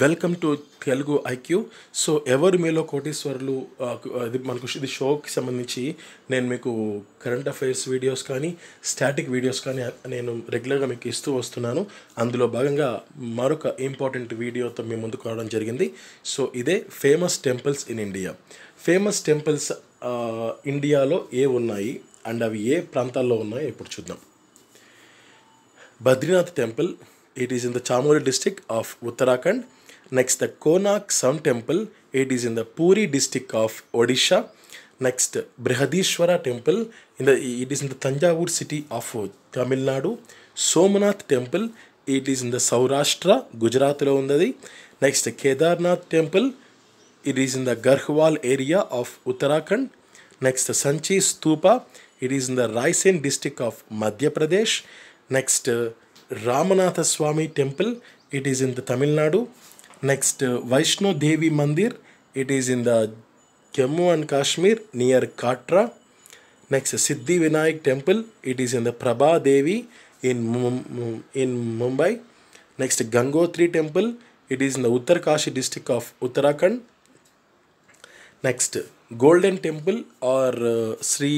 Welcome to Telugu IQ so ఎవరు మీలో కోటీశ్వర్లు అది మనకు ఇది షోకి సంబంధించి నేను మీకు కరెంట్ అఫైర్స్ వీడియోస్ కానీ స్టాటిక్ వీడియోస్ కానీ నేను రెగ్యులర్గా మీకు ఇస్తూ వస్తున్నాను అందులో భాగంగా మరొక ఇంపార్టెంట్ వీడియోతో మీ ముందుకు రావడం జరిగింది సో ఇదే famous temples in India famous temples ఇండియాలో ఏ ఉన్నాయి అండ్ అవి ఏ ప్రాంతాల్లో ఉన్నాయో ఇప్పుడు చూద్దాం Badrinath temple It is in the Chamoli district of Uttarakhand. Next, the Konak Sun Temple. It is in the Puri district of Odisha. Next, Brihadishwara Temple. In the, it is in the Tanjavur city of Tamil Nadu. Somanath Temple. It is in the Saurashtra, Gujarat. Next, Kedarnath Temple. It is in the Garhwal area of Uttarakhand. Next, Sanchi Stupa. It is in the Raisen district of Madhya Pradesh. Next, uh, Ramanatha Swamy temple it is in the Tamil Nadu next Vaishno Devi Mandir it is in the Jammu and Kashmir near Katra next Siddhi Vinayak temple it is in the Prabhadevi in in Mumbai next Gangotri temple it is in the Uttarkashi district of Uttarakhand next golden temple or Shri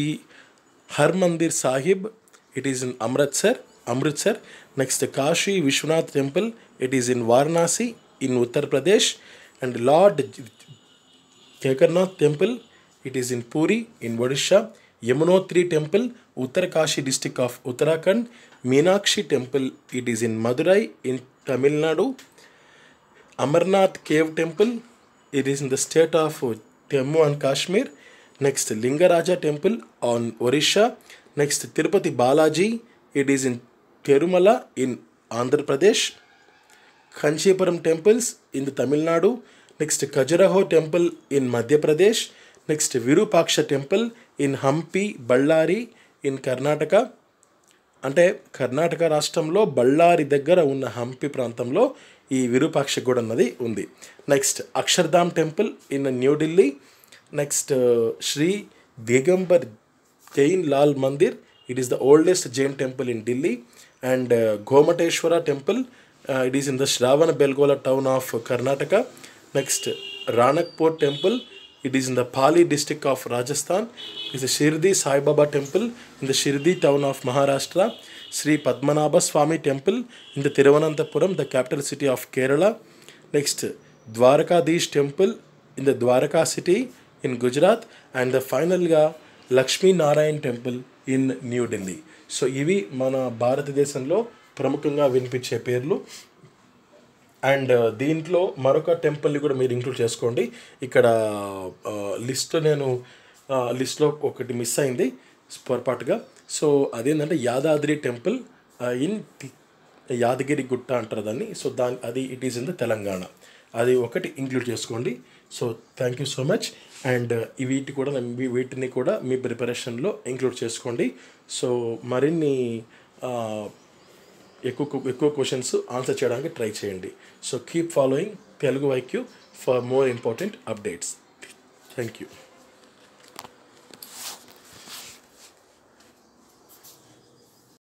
Har Sahib it is in Amritsar Amritsar next Kashi Vishwanath temple it is in Varanasi in Uttar Pradesh and lord Jagannath temple it is in Puri in Odisha Yamunotri temple Uttarkashi district of Uttarakhand Meenakshi temple it is in Madurai in Tamil Nadu Amarnath cave temple it is in the state of Jammu and Kashmir next Lingaraja temple on Orissa next Tirupati Balaji it is in Tirumala in Andhra Pradesh Kanchipuram temples in Tamil Nadu next Khajuraho temple in Madhya Pradesh next Virupaksha temple in Hampi Bellary in Karnataka అంటే కర్ణాటక రాష్ట్రంలో బళ్ళారి దగ్గర ఉన్న హంపి ప్రాంతంలో ఈ విరూపాక్ష గూడ అన్నది ఉంది next Akshardham temple in New Delhi next Shri Digambar Jain Lal Mandir It is the oldest Jain temple in Delhi and uh, Gomateshwara temple. Uh, it is in the Shravana Belgola town of Karnataka. Next, Ranakpur temple. It is in the Pali district of Rajasthan. It is the Shirdi Sai Baba temple in the Shirdi town of Maharashtra. Sri Padmanabha Swami temple in the Tiruvananthapuram, the capital city of Kerala. Next, Dwarakadish temple in the Dwaraka city in Gujarat. And the final uh, Lakshmi Narayan temple in New Delhi so ఇవి మన భారతదేశంలో ప్రముఖంగా వినిపించే పేర్లు and uh, దీంట్లో మరొక టెంపుల్ని కూడా మీరు ఇంక్లూడ్ చేసుకోండి ఇక్కడ uh, లిస్ట్ నేను uh, లిస్ట్లో ఒకటి మిస్ అయింది పొరపాటుగా సో అదేంటంటే యాదాద్రి టెంపుల్ ఇన్ యాదగిరి గుట్ట అంటారు దాన్ని సో దాని అది it is in the Telangana అది ఒకటి ఇంక్లూడ్ చేసుకోండి so thank you so much and వీటి కూడా వీటిని కూడా మీ ప్రిపరేషన్లో ఇంక్లూడ్ చేసుకోండి సో మరిన్ని ఎక్కువ ఎక్కువ క్వశ్చన్స్ ఆన్సర్ చేయడానికి ట్రై చేయండి so keep following Telugu IQ for more important updates thank you